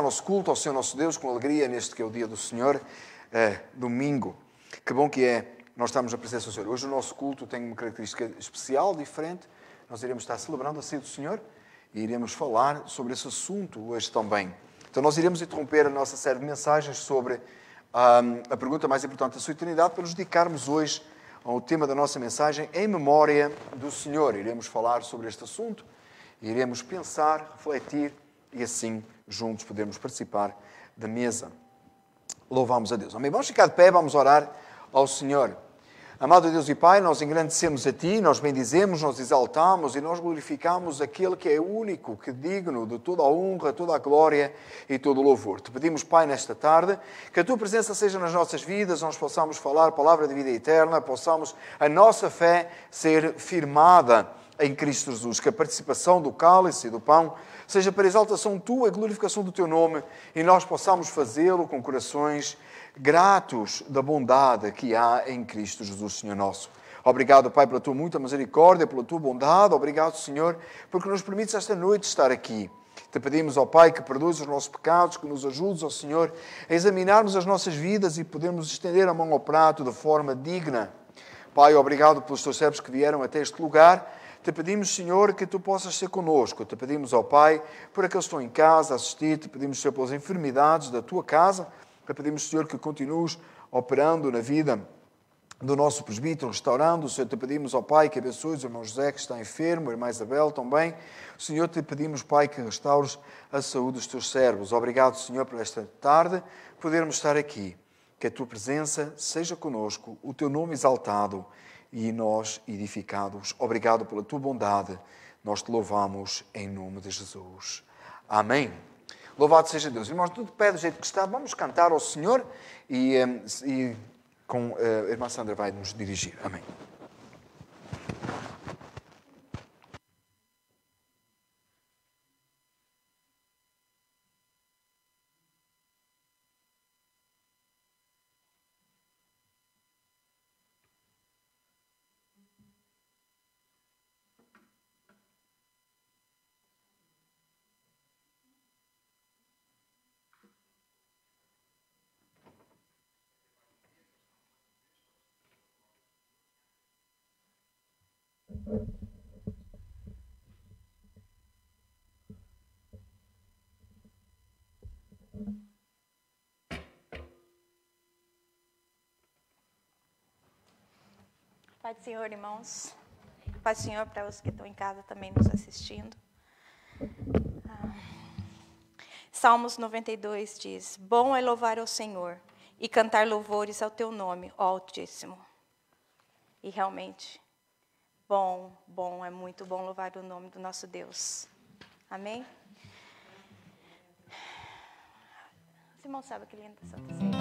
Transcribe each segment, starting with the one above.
nosso culto ao Senhor nosso Deus com alegria neste que é o dia do Senhor, eh, domingo. Que bom que é nós estamos na presença do Senhor. Hoje o nosso culto tem uma característica especial, diferente. Nós iremos estar celebrando a ceia do Senhor e iremos falar sobre esse assunto hoje também. Então nós iremos interromper a nossa série de mensagens sobre um, a pergunta mais importante da sua eternidade para nos dedicarmos hoje ao tema da nossa mensagem em memória do Senhor. Iremos falar sobre este assunto, iremos pensar, refletir e assim juntos podemos participar da mesa. Louvamos a Deus. Amém. Vamos ficar de pé, vamos orar ao Senhor. Amado Deus e Pai, nós engrandecemos a Ti, nós bendizemos, nós exaltamos e nós glorificamos aquele que é único, que é digno de toda a honra, toda a glória e todo o louvor. Te pedimos, Pai, nesta tarde, que a Tua presença seja nas nossas vidas, nós possamos falar palavra de vida eterna, possamos a nossa fé ser firmada em Cristo Jesus, que a participação do cálice e do pão seja para a exaltação tua, a glorificação do teu nome, e nós possamos fazê-lo com corações gratos da bondade que há em Cristo Jesus, Senhor nosso. Obrigado, Pai, pela tua muita misericórdia, pela tua bondade. Obrigado, Senhor, porque nos permites esta noite estar aqui. Te pedimos, ó Pai, que perdoes os nossos pecados, que nos ajudes, ó Senhor, a examinarmos as nossas vidas e podermos estender a mão ao prato de forma digna. Pai, obrigado pelos teus servos que vieram até este lugar te pedimos, Senhor, que tu possas ser conosco. Te pedimos, ao Pai, por aqueles que estão em casa a assistir, te pedimos, Senhor, pelas enfermidades da tua casa. Te pedimos, Senhor, que continues operando na vida do nosso presbítero, restaurando. Senhor, te pedimos, ao Pai, que abençoe o irmão José, que está enfermo, a irmã Isabel também. Senhor, te pedimos, Pai, que restaures a saúde dos teus servos. Obrigado, Senhor, por esta tarde podermos estar aqui. Que a tua presença seja conosco, o teu nome exaltado e nós edificados. Obrigado pela tua bondade. Nós te louvamos em nome de Jesus. Amém. Louvado seja Deus. Irmãos, tudo pé do jeito que está, vamos cantar ao Senhor e, eh, e com eh, a irmã Sandra vai nos dirigir. Amém. Pai do Senhor, irmãos. Pai do Senhor para os que estão em casa também nos assistindo. Ah, Salmos 92 diz: Bom é louvar ao Senhor e cantar louvores ao teu nome, ó Altíssimo. E realmente, bom, bom, é muito bom louvar o nome do nosso Deus. Amém? Simão sabe que linda Santa Ceia.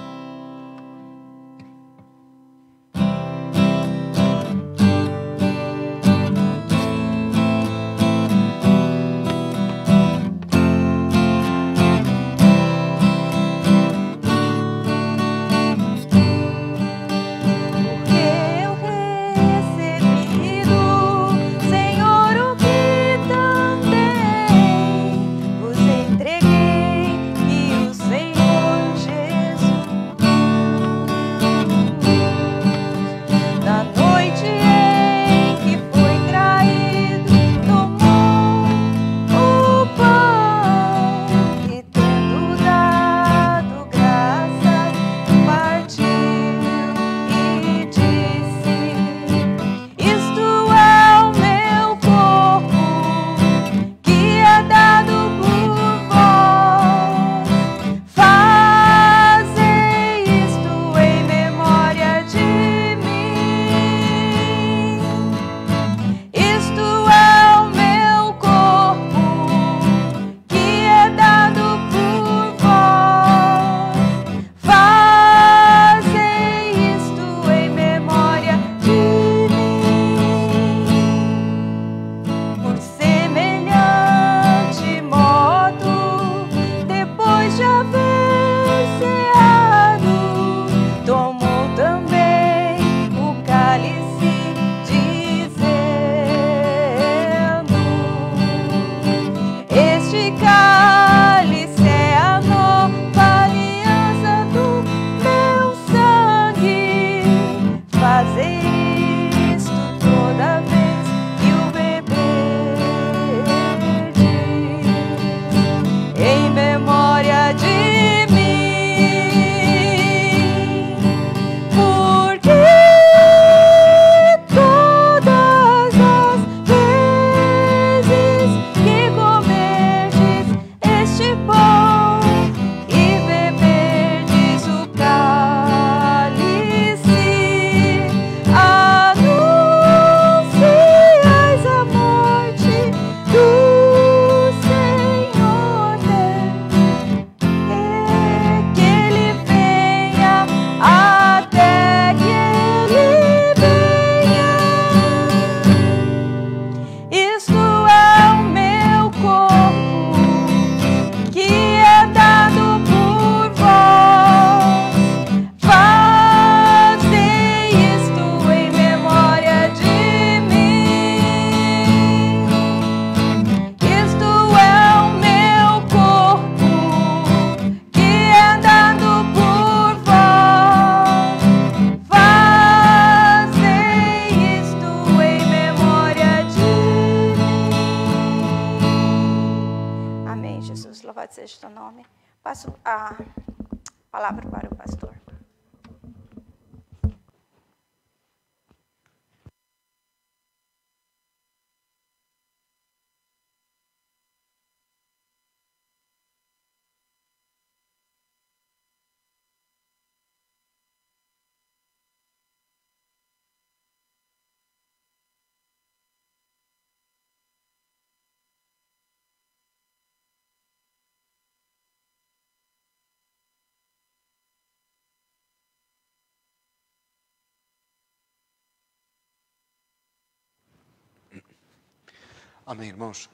Amém, irmãos.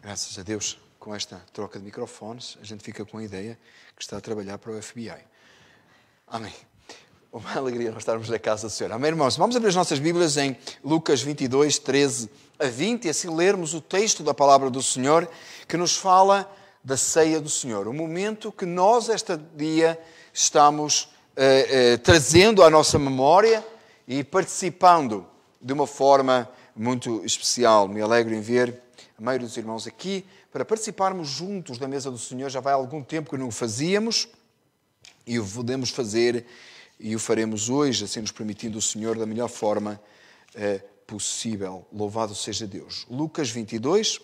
Graças a Deus, com esta troca de microfones, a gente fica com a ideia que está a trabalhar para o FBI. Amém. Uma alegria nós estarmos na casa do Senhor. Amém, irmãos? Vamos abrir as nossas Bíblias em Lucas 22, 13 a 20 e assim lermos o texto da palavra do Senhor que nos fala da ceia do Senhor. O momento que nós, este dia, estamos eh, eh, trazendo à nossa memória e participando de uma forma muito especial. Me alegro em ver a maioria dos irmãos aqui para participarmos juntos da mesa do Senhor. Já vai algum tempo que não o fazíamos e o podemos fazer e o faremos hoje, assim nos permitindo o Senhor da melhor forma eh, possível. Louvado seja Deus. Lucas 22,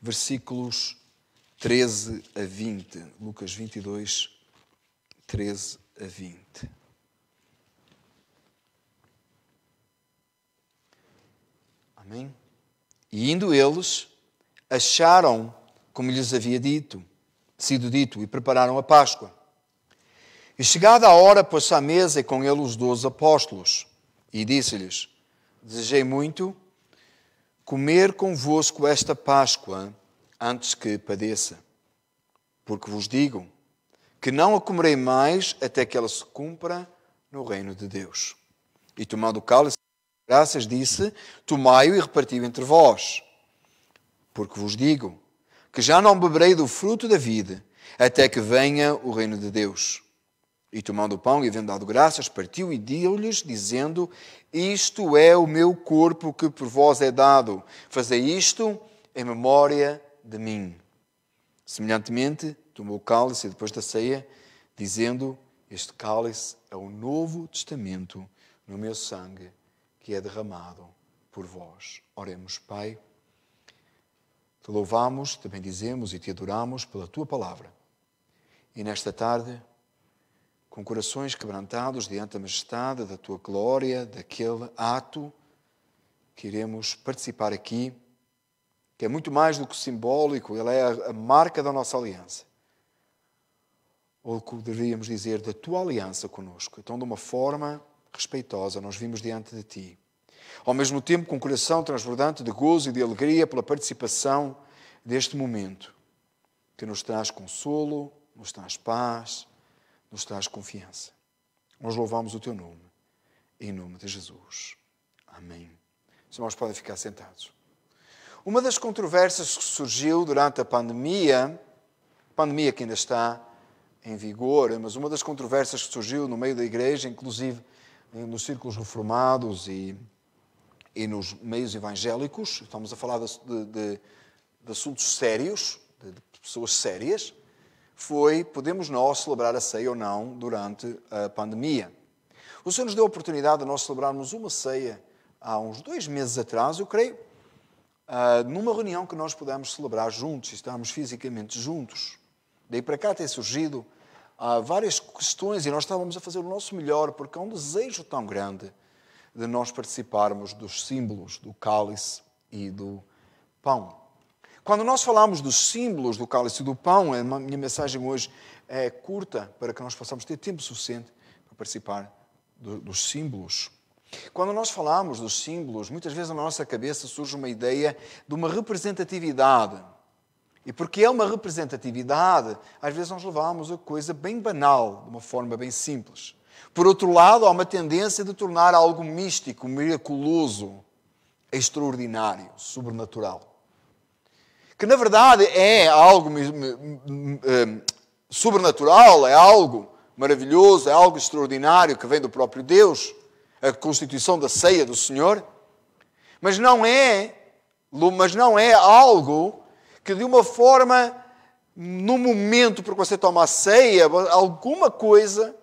versículos 13 a 20. Lucas 22, 13 a 20. Amém? E indo eles, acharam como lhes havia dito, sido dito, e prepararam a Páscoa. E chegada a hora, pôs-se à mesa e com ele os doze apóstolos, e disse-lhes: Desejei muito comer convosco esta Páscoa antes que padeça, porque vos digo que não a comerei mais até que ela se cumpra no reino de Deus. E tomando o cálice, graças, disse: Tomai-o e reparti-o entre vós. Porque vos digo que já não beberei do fruto da vida, até que venha o reino de Deus. E tomando o pão e havendo dado graças, partiu e deu-lhes, dizendo: Isto é o meu corpo que por vós é dado. Fazei isto em memória de mim. Semelhantemente, tomou o cálice depois da ceia, dizendo: Este cálice é o novo testamento no meu sangue que é derramado por vós. Oremos, Pai. Te louvamos, te bendizemos e te adoramos pela tua palavra. E nesta tarde, com corações quebrantados diante da majestade, da tua glória, daquele ato que iremos participar aqui, que é muito mais do que simbólico, ele é a marca da nossa aliança. Ou o que deveríamos dizer da tua aliança conosco. Então, de uma forma respeitosa, nós vimos diante de Ti. Ao mesmo tempo, com um coração transbordante de gozo e de alegria pela participação deste momento, que nos traz consolo, nos traz paz, nos traz confiança. Nós louvamos o Teu nome, em nome de Jesus. Amém. Os irmãos podem ficar sentados. Uma das controvérsias que surgiu durante a pandemia, pandemia que ainda está em vigor, mas uma das controvérsias que surgiu no meio da igreja, inclusive nos círculos reformados e, e nos meios evangélicos, estamos a falar de, de, de assuntos sérios, de, de, pessoas sérias, foi: podemos nós celebrar a ceia ou não durante a pandemia? O Senhor nos deu a oportunidade de nós celebrarmos uma ceia há uns dois meses atrás, eu creio, ah, numa reunião que nós pudemos celebrar juntos, estarmos fisicamente juntos. Daí para cá tem surgido Há várias questões e nós estávamos a fazer o nosso melhor, porque há um desejo tão grande de nós participarmos dos símbolos do cálice e do pão. Quando nós falamos dos símbolos do cálice e do pão, é a minha mensagem hoje é curta para que nós possamos ter tempo suficiente para participar do, dos símbolos. Quando nós falamos dos símbolos, muitas vezes na nossa cabeça surge uma ideia de uma representatividade. E porque é uma representatividade, às vezes nós levamos a coisa bem banal, de uma forma bem simples. Por outro lado, há uma tendência de tornar algo místico, miraculoso, extraordinário, sobrenatural. Que na verdade é algo eh, sobrenatural, é algo maravilhoso, é algo extraordinário que vem do próprio Deus, a constituição da ceia do Senhor, mas não é, mas não é algo que de uma forma, no momento porque você toma a ceia, alguma coisa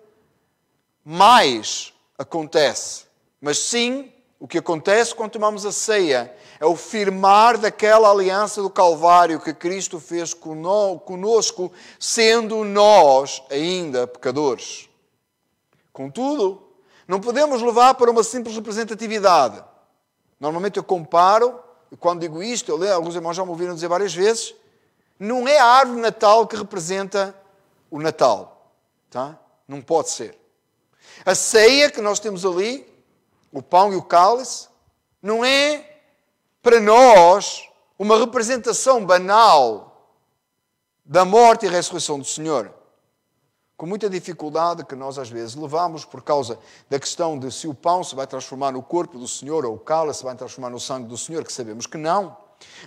mais acontece. Mas sim, o que acontece quando tomamos a ceia é o firmar daquela aliança do Calvário que Cristo fez conosco, sendo nós ainda pecadores. Contudo, não podemos levar para uma simples representatividade. Normalmente eu comparo quando digo isto, eu, alguns irmãos já me ouviram dizer várias vezes, não é a árvore de Natal que representa o Natal. Tá? Não pode ser. A ceia que nós temos ali, o pão e o cálice, não é para nós uma representação banal da morte e ressurreição do Senhor com muita dificuldade que nós às vezes levamos por causa da questão de se o pão se vai transformar no corpo do Senhor ou o cálice se vai transformar no sangue do Senhor, que sabemos que não.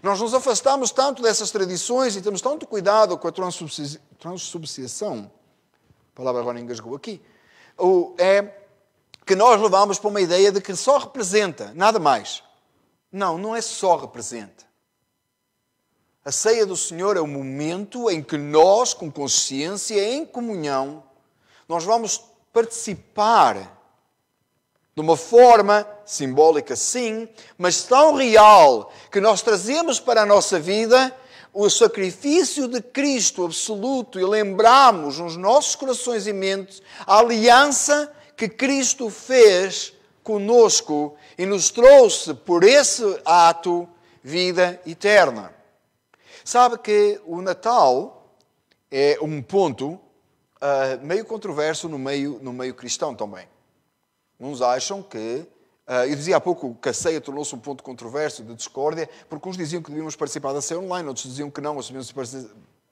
Nós nos afastamos tanto dessas tradições e temos tanto cuidado com a transubstanciação, a palavra agora engasgou aqui, ou é que nós levamos para uma ideia de que só representa, nada mais. Não, não é só representa. A ceia do Senhor é o momento em que nós, com consciência, em comunhão, nós vamos participar de uma forma simbólica, sim, mas tão real que nós trazemos para a nossa vida o sacrifício de Cristo absoluto e lembramos nos nossos corações e mentes a aliança que Cristo fez conosco e nos trouxe por esse ato vida eterna. Sabe que o Natal é um ponto uh, meio controverso no meio, no meio cristão também. Uns acham que. Uh, eu dizia há pouco que a ceia tornou-se um ponto controverso de discórdia, porque uns diziam que devíamos participar da ceia online, outros diziam que não, outros devíamos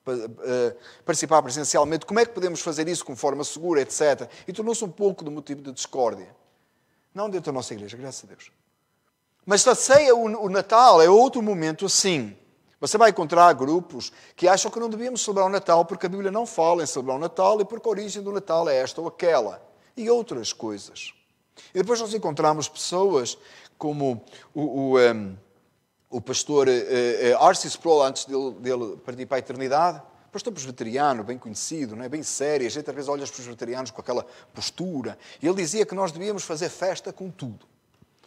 ah, participar presencialmente. Como é que podemos fazer isso com forma segura, etc. E tornou-se um pouco de motivo de discórdia. Não dentro da nossa igreja, graças a Deus. Mas a ceia, o Natal, é outro momento assim. Você vai encontrar grupos que acham que não devíamos celebrar o Natal porque a Bíblia não fala em celebrar o Natal e porque a origem do Natal é esta ou aquela. E outras coisas. E depois nós encontramos pessoas como o, o, um, ehm, o pastor uh, eh, uh, eh, Sproul, antes dele, dele partir para a eternidade, pastor presbiteriano, bem conhecido, não é? bem sério, a gente às vezes olha os presbiterianos com aquela postura. E ele dizia que nós devíamos fazer festa com tudo.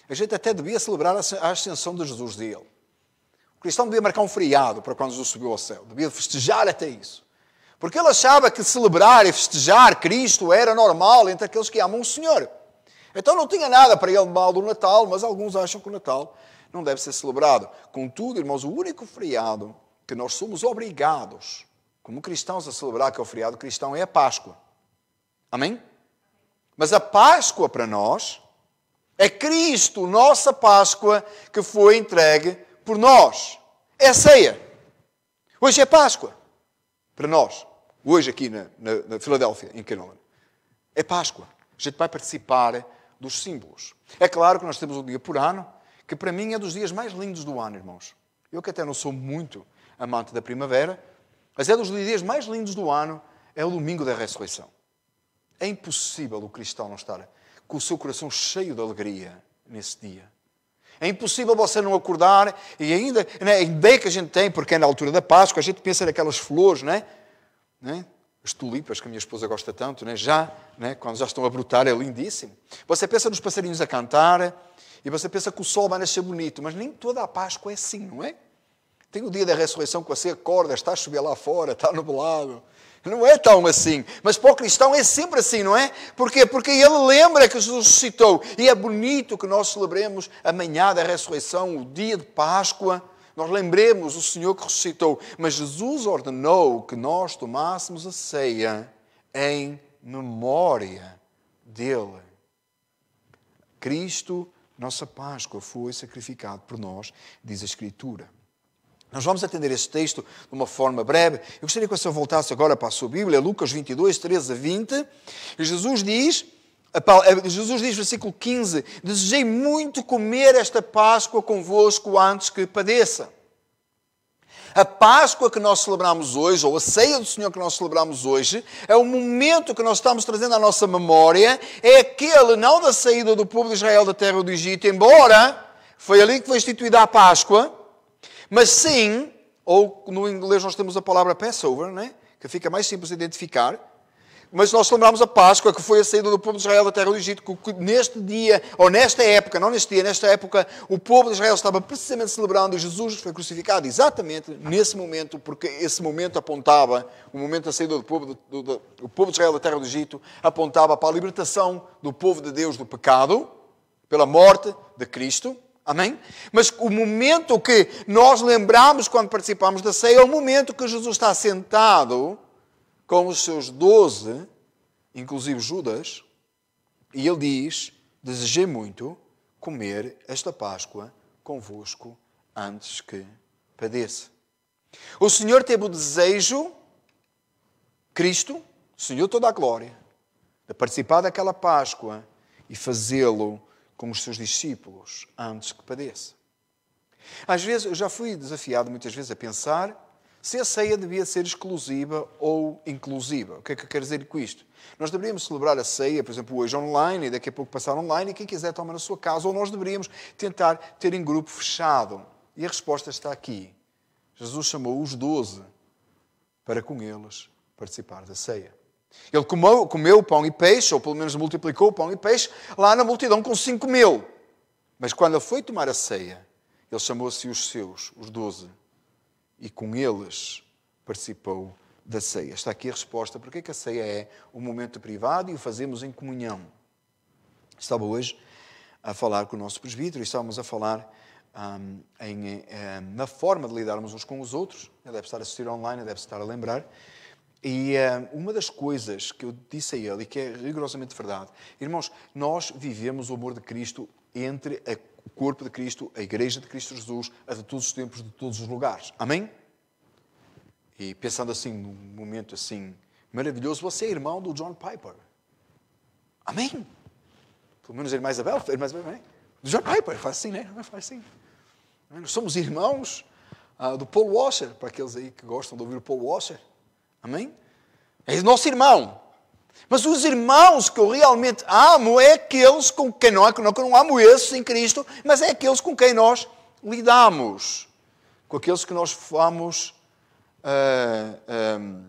A gente até devia celebrar a ascensão de Jesus dele cristão devia marcar um feriado para quando Jesus subiu ao céu, devia festejar até isso. Porque ele achava que celebrar e festejar Cristo era normal entre aqueles que amam o Senhor. Então não tinha nada para ele de mal do Natal, mas alguns acham que o Natal não deve ser celebrado. Contudo, irmãos, o único feriado que nós somos obrigados, como cristãos, a celebrar, que é o feriado cristão, é a Páscoa. Amém? Mas a Páscoa para nós é Cristo, nossa Páscoa, que foi entregue por nós. É ceia. Hoje é Páscoa. Para nós. Hoje aqui na, na, na Filadélfia, em Canoa. É Páscoa. A gente vai participar dos símbolos. É claro que nós temos um dia por ano, que para mim é dos dias mais lindos do ano, irmãos. Eu que até não sou muito amante da primavera, mas é dos dias mais lindos do ano, é o domingo da ressurreição. É impossível o cristão não estar com o seu coração cheio de alegria nesse dia. É impossível você não acordar, e ainda, né, a que a gente tem, porque é na altura da Páscoa, a gente pensa naquelas flores, né? né? As tulipas que a minha esposa gosta tanto, né? já, né? quando já estão a brotar, é lindíssimo. Você pensa nos passarinhos a cantar, e você pensa que o sol vai nascer bonito, mas nem toda a Páscoa é assim, não é? Tem o dia da ressurreição que você acorda, está a chover lá fora, está nublado, não é tão assim. Mas para o cristão é sempre assim, não é? Porquê? Porque ele lembra que Jesus ressuscitou. E é bonito que nós celebremos amanhã da ressurreição, o dia de Páscoa. Nós lembremos o Senhor que ressuscitou. Mas Jesus ordenou que nós tomássemos a ceia em memória dele. Cristo, nossa Páscoa, foi sacrificado por nós, diz a Escritura. Nós vamos atender esse texto de uma forma breve. Eu gostaria que você voltasse agora para a sua Bíblia, Lucas 22, 13 a 20. Jesus diz, eh, Jesus diz, versículo 15: Desejei muito comer esta Páscoa convosco antes que padeça. A Páscoa que nós celebramos hoje, ou a ceia do Senhor que nós celebramos hoje, é o momento que nós estamos trazendo à nossa memória, é aquele, não da saída do povo de Israel da terra do Egito, embora foi ali que foi instituída a Páscoa mas sim, ou no inglês nós temos a palavra Passover, né? que fica mais simples de identificar. Mas nós celebramos a Páscoa, que foi a saída do povo de Israel da terra do Egito, que neste dia, ou nesta época, não neste dia, nesta época, o povo de Israel estava precisamente celebrando e Jesus foi crucificado exatamente nesse momento, porque esse momento apontava, o momento da saída do povo, do, do, do povo de Israel da terra do Egito, apontava para a libertação do povo de Deus do pecado, pela morte de Cristo, Amém? Mas o momento que nós lembramos quando participamos da ceia é o momento que Jesus está sentado com os seus doze, inclusive Judas, e ele diz: Desejei muito comer esta Páscoa convosco antes que padeça. O Senhor teve o desejo, Cristo, Senhor toda a glória, de participar daquela Páscoa e fazê-lo como os seus discípulos antes que padeça. Às vezes, eu já fui desafiado muitas vezes a pensar se a ceia devia ser exclusiva ou inclusiva. O que é que eu quero dizer com isto? Nós deveríamos celebrar a ceia, por exemplo, hoje online e daqui a pouco passar online e quem quiser toma na sua casa, ou nós deveríamos tentar ter em grupo fechado. E a resposta está aqui. Jesus chamou os doze para com eles participar da ceia. Ele comeu, comeu pão e peixe, ou pelo menos multiplicou pão e peixe, lá na multidão com cinco mil. Mas quando ele foi tomar a ceia, ele chamou-se os seus, os doze, e com eles participou da ceia. Está aqui a resposta. Porque é que a ceia é um momento privado e o fazemos em comunhão? Estava hoje a falar com o nosso presbítero e estávamos a falar um, em, um, na forma de lidarmos uns com os outros. Ele deve estar a assistir online, ele deve estar a lembrar. E uh, uma das coisas que eu disse a ele, e que é rigorosamente verdade, irmãos, nós vivemos o amor de Cristo entre o corpo de Cristo, a igreja de Cristo Jesus, a de todos os tempos, de todos os lugares. Amém? E pensando assim, num momento assim maravilhoso, você é irmão do John Piper. Amém? Pelo menos a irmã Isabel, a irmã Isabel, amém? Do John Piper, faz assim, né? Faz assim. Nós somos irmãos uh, do Paul Washer, para aqueles aí que gostam de ouvir o Paul Washer. Amém? É nosso irmão. Mas os irmãos que eu realmente amo é aqueles com quem não, é não, é que não amo esses em Cristo, mas é aqueles com quem nós lidamos, com aqueles que nós fomos uh, eh, uh,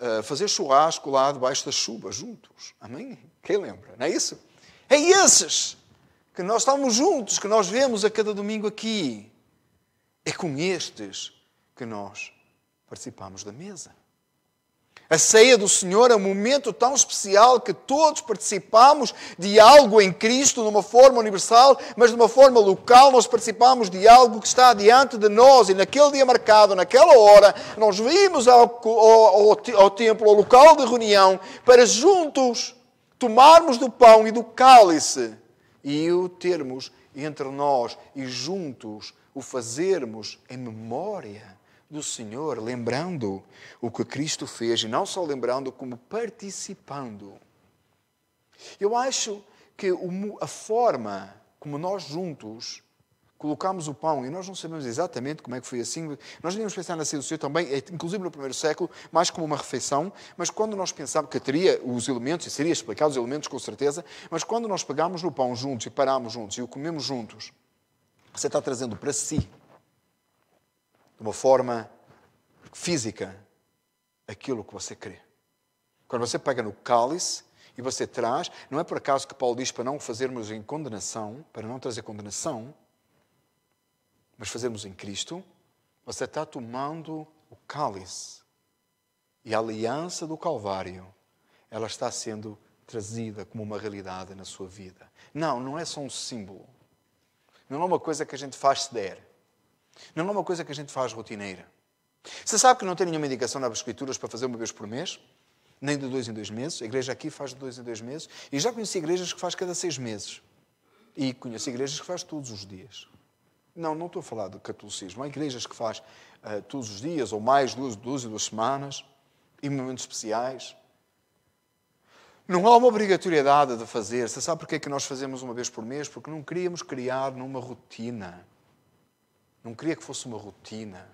eh, uh, eh, fazer churrasco lá debaixo da chuva juntos. Amém? Quem lembra? Não é isso? É esses que nós estamos juntos, que nós vemos a cada domingo aqui. É com estes que nós participamos da mesa. A ceia do Senhor é um momento tão especial que todos participamos de algo em Cristo, numa forma universal, mas de uma forma local, nós participamos de algo que está diante de nós e naquele dia marcado, naquela hora, nós vimos ao, ao, ao, ao templo, ao local de reunião, para juntos tomarmos do pão e do cálice e o termos entre nós e juntos o fazermos em memória do Senhor, lembrando o que Cristo fez, e não só lembrando, como participando. Eu acho que a forma como nós juntos colocámos o pão, e nós não sabemos exatamente como é que foi assim, nós devíamos pensar na ceia do Senhor também, é, inclusive no primeiro século, mais como uma refeição, mas quando nós pensávamos que teria os elementos, e seria explicado os elementos com certeza, mas quando nós pegámos no pão juntos e parámos juntos e o comemos juntos, você está trazendo para si de uma forma física aquilo que você crê. Quando você pega no cálice e você traz, não é por acaso que Paulo diz para não fazermos em condenação, para não trazer condenação, mas fazermos em Cristo, você está tomando o cálice e a aliança do Calvário, ela está sendo trazida como uma realidade na sua vida. Não, não é só um símbolo. Não é uma coisa que a gente faz se der. Não é uma coisa que a gente faz rotineira. Você sabe que não tem nenhuma indicação nas Escrituras para fazer uma vez por mês? Nem de dois em dois meses? A igreja aqui faz de dois em dois meses? E já conheci igrejas que faz cada seis meses. E conheço igrejas que faz todos os dias. Não, não estou a falar de catolicismo. Há igrejas que faz uh, todos os dias, ou mais, duas, duas e duas semanas, em momentos especiais. Não há uma obrigatoriedade de fazer. Você sabe porque é que nós fazemos uma vez por mês? Porque não queríamos criar numa rotina. Não queria que fosse uma rotina,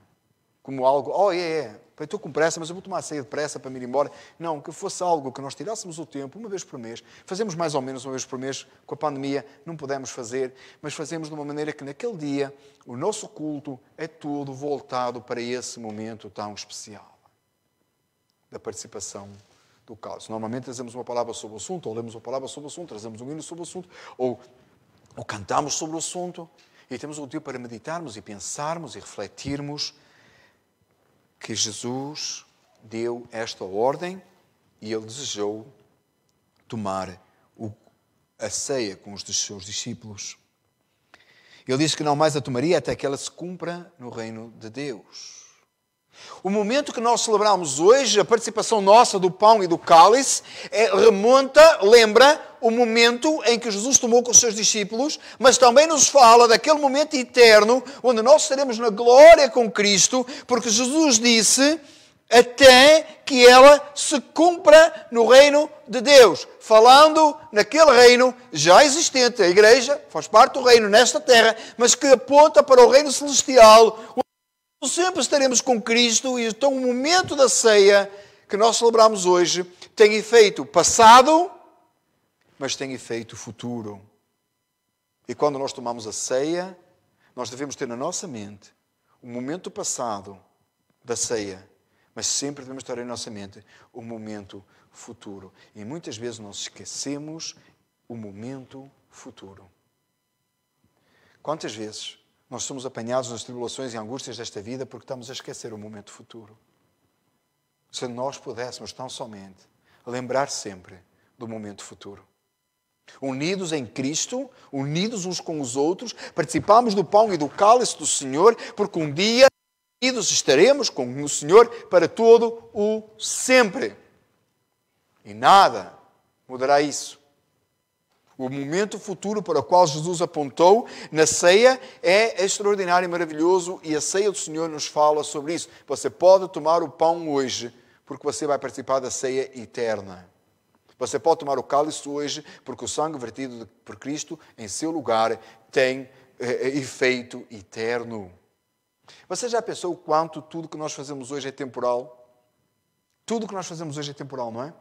como algo, oh é, é, estou com pressa, mas eu vou tomar a ceia depressa para me ir embora. Não, que fosse algo que nós tirássemos o tempo, uma vez por mês, fazemos mais ou menos uma vez por mês, com a pandemia não pudemos fazer, mas fazemos de uma maneira que naquele dia o nosso culto é todo voltado para esse momento tão especial da participação do caos. Normalmente trazemos uma palavra sobre o assunto, ou lemos uma palavra sobre o assunto, trazemos um hino sobre o assunto, ou, ou cantamos sobre o assunto, e temos o dia para meditarmos e pensarmos e refletirmos que Jesus deu esta ordem e ele desejou tomar o, a ceia com os seus discípulos. Ele diz que não mais a tomaria até que ela se cumpra no reino de Deus. O momento que nós celebramos hoje, a participação nossa do pão e do cálice, é, remonta, lembra, o momento em que Jesus tomou com os seus discípulos, mas também nos fala daquele momento eterno onde nós estaremos na glória com Cristo, porque Jesus disse até que ela se cumpra no reino de Deus, falando naquele reino já existente. A igreja faz parte do reino nesta terra, mas que aponta para o reino celestial sempre estaremos com Cristo, e então o momento da ceia que nós celebramos hoje tem efeito passado, mas tem efeito futuro. E quando nós tomamos a ceia, nós devemos ter na nossa mente o momento passado da ceia, mas sempre devemos ter em nossa mente o momento futuro. E muitas vezes nós esquecemos o momento futuro. Quantas vezes nós somos apanhados nas tribulações e angústias desta vida porque estamos a esquecer o momento futuro. Se nós pudéssemos tão somente lembrar sempre do momento futuro. Unidos em Cristo, unidos uns com os outros, participamos do pão e do cálice do Senhor, porque um dia unidos estaremos com o Senhor para todo o sempre. E nada mudará isso. O momento futuro para o qual Jesus apontou na ceia é extraordinário e maravilhoso, e a ceia do Senhor nos fala sobre isso. Você pode tomar o pão hoje, porque você vai participar da ceia eterna. Você pode tomar o cálice hoje, porque o sangue vertido por Cristo em seu lugar tem eh, eh efeito eterno. Você já pensou o quanto tudo que nós fazemos hoje é temporal? Tudo que nós fazemos hoje é temporal, não é?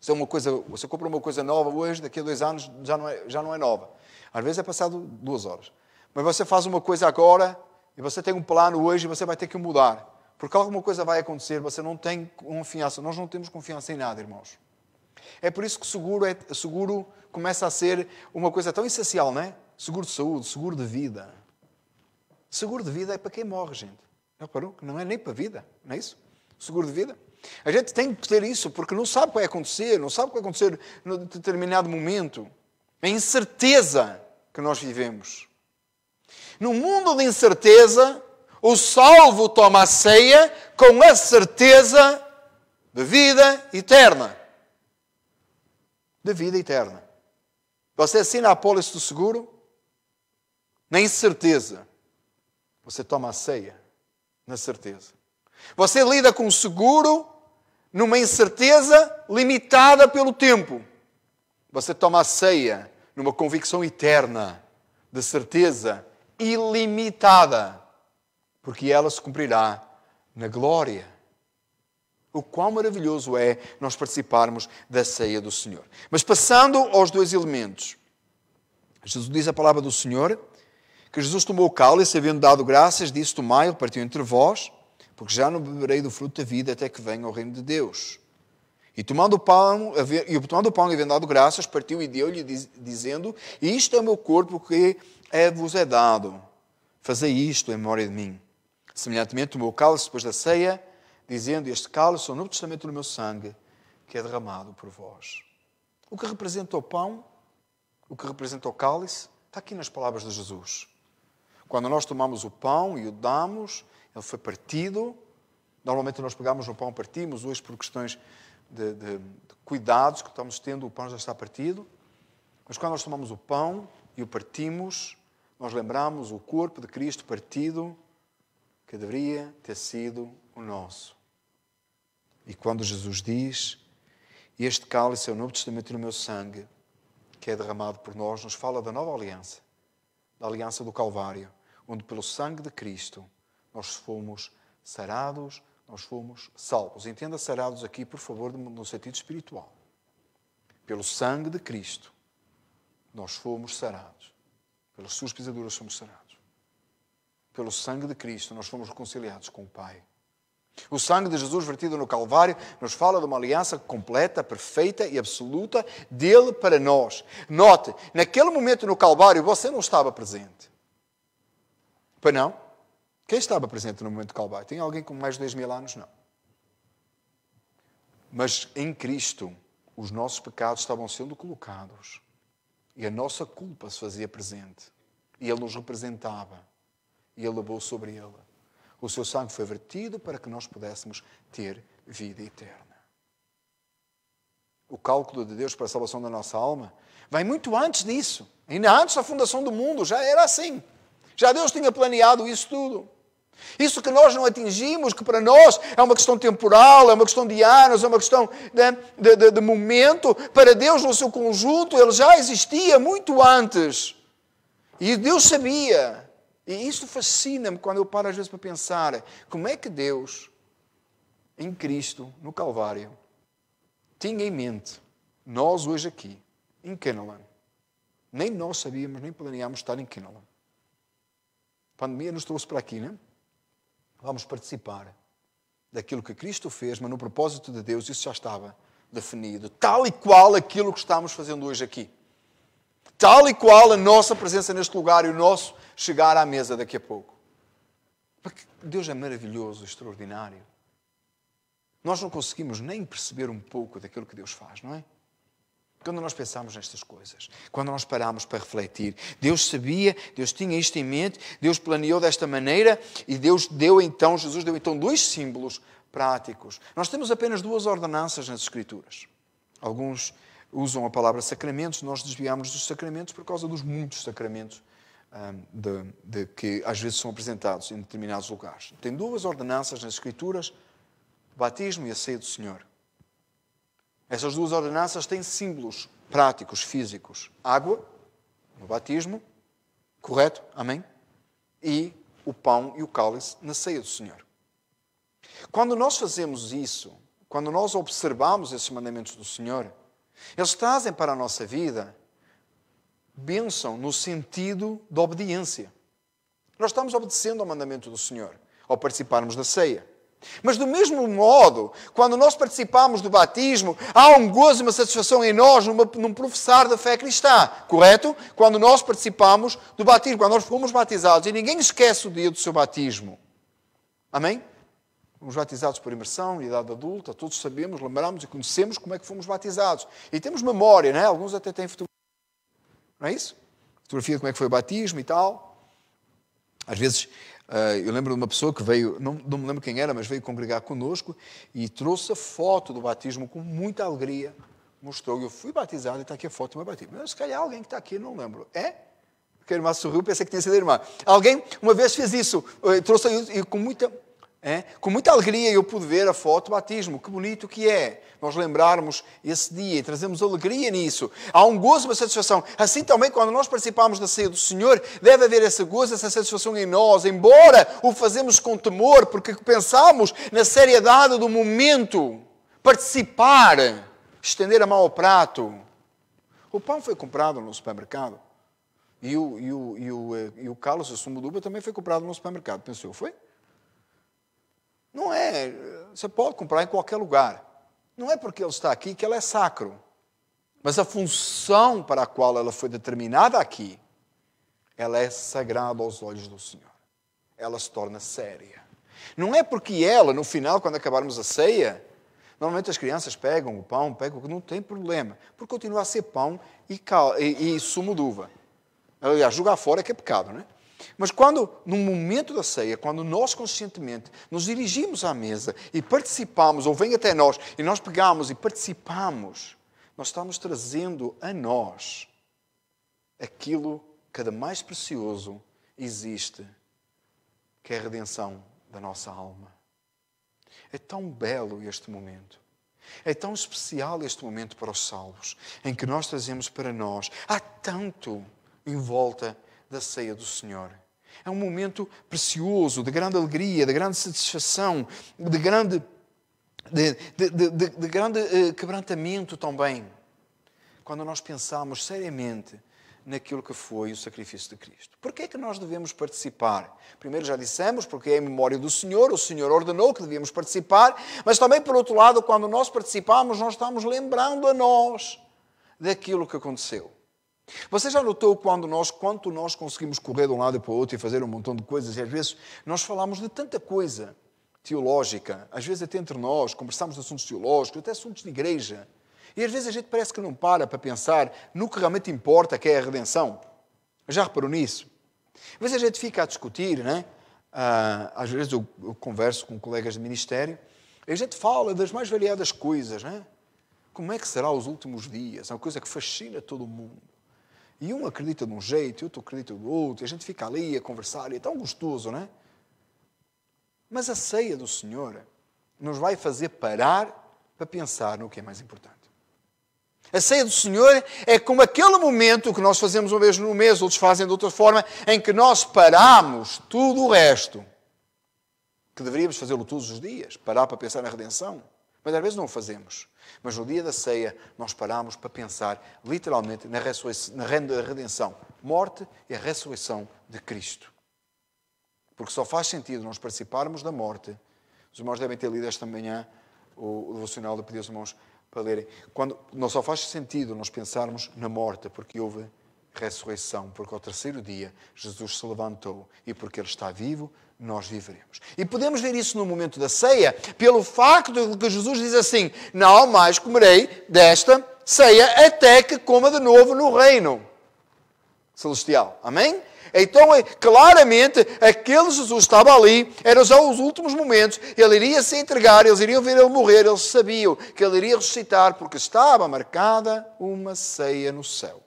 Se, é uma coisa, você compra uma coisa nova hoje, daqui a dois anos já não, é, já não é nova. Às vezes é passado duas horas. Mas você faz uma coisa agora e você tem um plano hoje e você vai ter que mudar. Porque alguma coisa vai acontecer, você não tem confiança. Nós não temos confiança em nada, irmãos. É por isso que seguro, é, seguro começa a ser uma coisa tão essencial, não é? Seguro de saúde, seguro de vida. Seguro de vida é para quem morre, gente. Já parou? Não é nem para a vida, não é isso? seguro de vida. A gente tem que ter isso, porque não sabe o que vai acontecer, não sabe o que vai acontecer no determinado momento. A é incerteza que nós vivemos. No mundo de incerteza, o salvo toma a ceia com a certeza de vida eterna. De vida eterna. Você assina a apólice do seguro na incerteza. Você toma a ceia na certeza. Você lida com o seguro numa incerteza limitada pelo tempo. Você toma a ceia numa convicção eterna de certeza ilimitada, porque ela se cumprirá na glória. O quão maravilhoso é nós participarmos da ceia do Senhor. Mas passando aos dois elementos, Jesus diz a palavra do Senhor que Jesus tomou o cálice, havendo dado graças, disse: Tomai, partiu entre vós porque já não beberei do fruto da vida até que venha o reino de Deus. E tomando o pão, e tomando o pão e vendado graças, partiu e deu-lhe, dizendo: Isto é o meu corpo que é, vos é dado. Fazei isto em memória de mim. Semelhantemente, tomou o cálice depois da ceia, dizendo: Este cálice é o novo testamento do meu sangue, que é derramado por vós. O que representa o pão, o que representa o cálice, está aqui nas palavras de Jesus. Quando nós tomamos o pão e o damos, ele foi partido. Normalmente nós pegamos o pão, partimos. Hoje, por questões de, de, de cuidados que estamos tendo, o pão já está partido. Mas quando nós tomamos o pão e o partimos, nós lembramos o corpo de Cristo partido que deveria ter sido o nosso. E quando Jesus diz: Este cálice é o Novo Testamento no meu sangue, que é derramado por nós, nos fala da nova aliança, da aliança do Calvário, onde pelo sangue de Cristo nós fomos sarados, nós fomos salvos. Entenda sarados aqui, por favor, no sentido espiritual. Pelo sangue de Cristo, nós fomos sarados. Pelas suas pisaduras somos sarados. Pelo sangue de Cristo, nós fomos reconciliados com o Pai. O sangue de Jesus vertido no Calvário nos fala de uma aliança completa, perfeita e absoluta dele para nós. Note, naquele momento no Calvário você não estava presente. Para não? Quem estava presente no momento do Calvário? Tem alguém com mais de dois mil anos? Não. Mas em Cristo, os nossos pecados estavam sendo colocados e a nossa culpa se fazia presente. E Ele nos representava e Ele levou sobre Ele. O seu sangue foi vertido para que nós pudéssemos ter vida eterna. O cálculo de Deus para a salvação da nossa alma vai muito antes disso. Ainda antes da fundação do mundo, já era assim. Já Deus tinha planeado isso tudo. Isso que nós não atingimos, que para nós é uma questão temporal, é uma questão de anos, é uma questão né, de, de, de momento, para Deus no seu conjunto, ele já existia muito antes. E Deus sabia. E isso fascina-me quando eu paro às vezes para pensar como é que Deus, em Cristo, no Calvário, tinha em mente nós hoje aqui, em Canaan. Nem nós sabíamos, nem planeámos estar em Canaan. A pandemia nos trouxe para aqui, não é? vamos participar daquilo que Cristo fez, mas no propósito de Deus isso já estava definido, tal e qual aquilo que estamos fazendo hoje aqui. Tal e qual a nossa presença neste lugar e o nosso chegar à mesa daqui a pouco. Porque Deus é maravilhoso, extraordinário. Nós não conseguimos nem perceber um pouco daquilo que Deus faz, não é? Quando nós pensamos nestas coisas, quando nós paramos para refletir, Deus sabia, Deus tinha isto em mente, Deus planeou desta maneira e Deus deu então, Jesus deu então dois símbolos práticos. Nós temos apenas duas ordenanças nas Escrituras. Alguns usam a palavra sacramentos, nós desviamos dos sacramentos por causa dos muitos sacramentos hum, de, de, que às vezes são apresentados em determinados lugares. Tem duas ordenanças nas Escrituras: o batismo e a ceia do Senhor. Essas duas ordenanças têm símbolos práticos, físicos. Água, no batismo, correto? Amém? E o pão e o cálice na ceia do Senhor. Quando nós fazemos isso, quando nós observamos esses mandamentos do Senhor, eles trazem para a nossa vida bênção no sentido da obediência. Nós estamos obedecendo ao mandamento do Senhor ao participarmos da ceia. Mas do mesmo modo, quando nós participamos do batismo, há um gozo e uma satisfação em nós numa, num professar da fé cristã, correto? Quando nós participamos do batismo, quando nós fomos batizados, e ninguém esquece o dia do seu batismo. Amém? Fomos batizados por imersão, idade adulta, todos sabemos, lembramos e conhecemos como é que fomos batizados. E temos memória, não é? Alguns até têm fotografia. Não é isso? Fotografia de como é que foi o batismo e tal. Às vezes ah, eu lembro de uma pessoa que veio, não, não me lembro quem era, mas veio congregar conosco e trouxe a foto do batismo com muita alegria. Mostrou, eu fui batizado e está aqui a foto do meu batismo. Mas, se calhar alguém que está aqui, não lembro. É? Porque a irmã sorriu, pensei que tinha sido a irmã. Alguém uma vez fez isso, eh, trouxe e com muita é? Com muita alegria eu pude ver a foto do batismo. Que bonito que é nós lembrarmos esse dia e trazermos alegria nisso. Há um gozo, uma satisfação. Assim também, quando nós participamos da ceia do Senhor, deve haver esse gozo, essa satisfação em nós, embora o fazemos com temor, porque pensamos na seriedade do momento. Participar, estender a mão ao prato. O pão foi comprado no supermercado. E o, e o, e o, eh, e o Carlos, o sumo duba, também foi comprado no supermercado. Pensou, foi? Não é. Você pode comprar em qualquer lugar. Não é porque ela está aqui que ela é sacro. Mas a função para a qual ela foi determinada aqui, ela é sagrada aos olhos do Senhor. Ela se torna séria. Não é porque ela, no final, quando acabarmos a ceia, Normalmente as crianças pegam o pão, pegam, não tem problema, porque continua a ser pão e, cal, e, e sumo de uva. Aliás, jogar fora é que é pecado, não é? Mas quando, no momento da ceia, quando nós conscientemente nos dirigimos à mesa e participamos, ou vem até nós, e nós pegamos e participamos, nós estamos trazendo a nós aquilo que de mais precioso existe, que é a redenção da nossa alma. É tão belo este momento. É tão especial este momento para os salvos, em que nós trazemos para nós. Há tanto em volta da ceia do Senhor. É um momento precioso, de grande alegria, de grande satisfação, de grande, de, de, de, de grande uh, quebrantamento também, quando nós pensamos seriamente naquilo que foi o sacrifício de Cristo. Por que é que nós devemos participar? Primeiro já dissemos, porque é em memória do Senhor, o Senhor ordenou que devíamos participar, mas também por outro lado, quando nós participamos, nós estamos lembrando a nós daquilo que aconteceu. Você já notou quando nós, quanto nós conseguimos correr de um lado para o outro e fazer um montão de coisas, e às vezes nós falamos de tanta coisa teológica, às vezes até entre nós, conversamos de assuntos teológicos, até assuntos de igreja, e às vezes a gente parece que não para para pensar no que realmente importa, que é a redenção. Já reparou nisso? Às vezes a gente fica a discutir, né? Ah, às vezes eu, eu converso com colegas de ministério, e a gente fala das mais variadas coisas, né? Como é que será os últimos dias? É uma coisa que fascina todo mundo. E um acredita de um jeito, e outro acredita do outro, e a gente fica ali a conversar, e é tão gostoso, não é? Mas a ceia do Senhor nos vai fazer parar para pensar no que é mais importante. A ceia do Senhor é como aquele momento que nós fazemos uma vez no mês, outros fazem de outra forma, em que nós paramos tudo o resto, que deveríamos fazê-lo todos os dias, parar para pensar na redenção mas às vezes não o fazemos. Mas no dia da ceia, nós paramos para pensar literalmente na, na redenção, morte e a ressurreição de Cristo. Porque só faz sentido nós participarmos da morte. Os irmãos devem ter lido esta manhã o devocional de pedir aos irmãos para lerem. Quando, não só faz sentido nós pensarmos na morte, porque houve ressurreição, porque ao terceiro dia Jesus se levantou e porque Ele está vivo, nós viveremos. E podemos ver isso no momento da ceia, pelo facto de que Jesus diz assim: Não mais comerei desta ceia até que coma de novo no reino celestial. Amém? Então, é claramente, aquele Jesus estava ali, eram já os últimos momentos, ele iria se entregar, eles iriam ver ele morrer, eles sabiam que ele iria ressuscitar, porque estava marcada uma ceia no céu.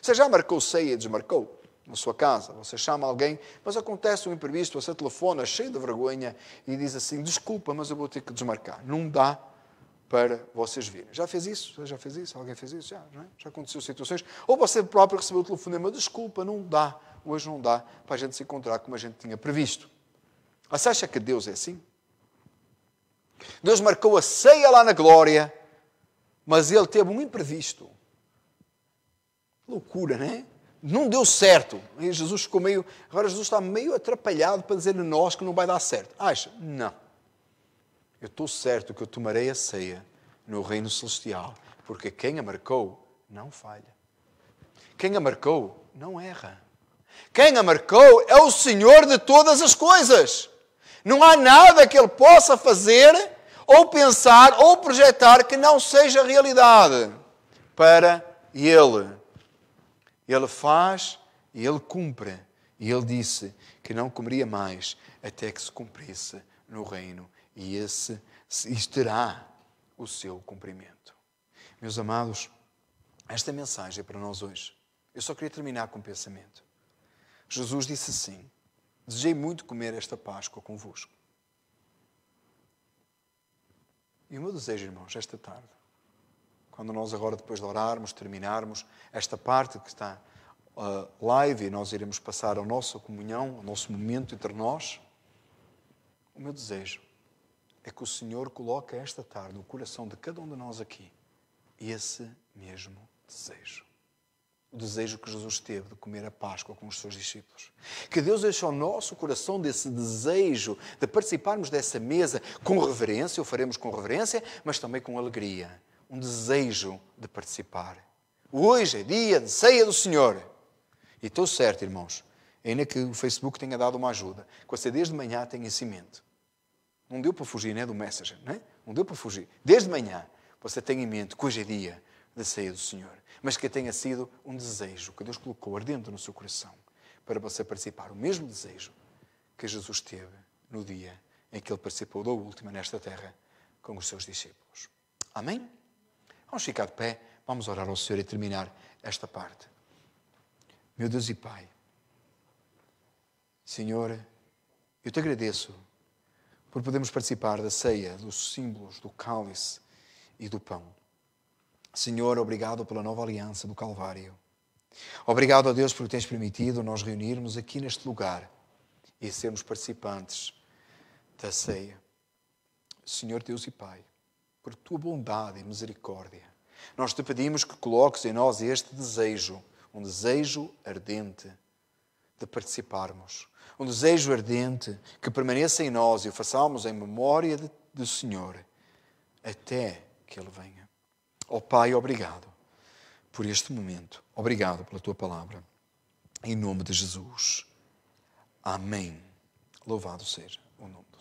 Você já marcou ceia e desmarcou? na sua casa, você chama alguém, mas acontece um imprevisto, você telefona cheio de vergonha e diz assim: desculpa, mas eu vou ter que desmarcar. Não dá para vocês virem. Já fez isso? já fez isso? Alguém fez isso? Já, é? já aconteceu situações. Ou você próprio recebeu o telefonema: desculpa, não dá, hoje não dá para a gente se encontrar como a gente tinha previsto. Você acha que Deus é assim? Deus marcou a ceia lá na glória, mas ele teve um imprevisto. Loucura, não é? não deu certo. E Jesus ficou meio. Agora Jesus está meio atrapalhado para dizer a nós que não vai dar certo. Acha? Não. Eu estou certo que eu tomarei a ceia no reino celestial, porque quem a marcou não falha. Quem a marcou não erra. Quem a marcou é o Senhor de todas as coisas. Não há nada que ele possa fazer, ou pensar, ou projetar que não seja realidade para ele. Ele faz e ele cumpre. E ele disse que não comeria mais até que se cumprisse no reino. E esse terá o seu cumprimento. Meus amados, esta mensagem é para nós hoje. Eu só queria terminar com um pensamento. Jesus disse assim: Desejei muito comer esta Páscoa convosco. E o meu desejo, irmãos, esta tarde quando nós agora, depois de orarmos, terminarmos esta parte que está uh, live e nós iremos passar a nossa comunhão, o nosso momento entre nós, o meu desejo é que o Senhor coloque esta tarde no coração de cada um de nós aqui esse mesmo desejo. O desejo que Jesus teve de comer a Páscoa com os seus discípulos. Que Deus deixe ao nosso coração desse desejo de participarmos dessa mesa com reverência, o faremos com reverência, mas também com alegria um desejo de participar. Hoje é dia de ceia do Senhor. E estou certo, irmãos, é ainda que o Facebook tenha dado uma ajuda, com a CDs de manhã tenha em mente. Não deu para fugir, né? Do Messenger, é? Não deu para fugir. Desde manhã, você tem em mente que hoje é dia da ceia do Senhor, mas que tenha sido um desejo que Deus colocou ardente no seu coração para você participar. O mesmo desejo que Jesus teve no dia em que ele participou da última nesta terra com os seus discípulos. Amém? Vamos ficar de pé, vamos orar ao Senhor e terminar esta parte. Meu Deus e Pai, Senhor, eu te agradeço por podermos participar da ceia, dos símbolos, do cálice e do pão. Senhor, obrigado pela nova aliança do Calvário. Obrigado a Deus por teres permitido nós reunirmos aqui neste lugar e sermos participantes da ceia. Senhor Deus e Pai, por tua bondade e misericórdia. Nós te pedimos que coloques em nós este desejo, um desejo ardente de participarmos, um desejo ardente que permaneça em nós e o façamos em memória do Senhor até que Ele venha. Ó oh Pai, obrigado por este momento. Obrigado pela tua palavra. Em nome de Jesus. Amém. Louvado seja o nome.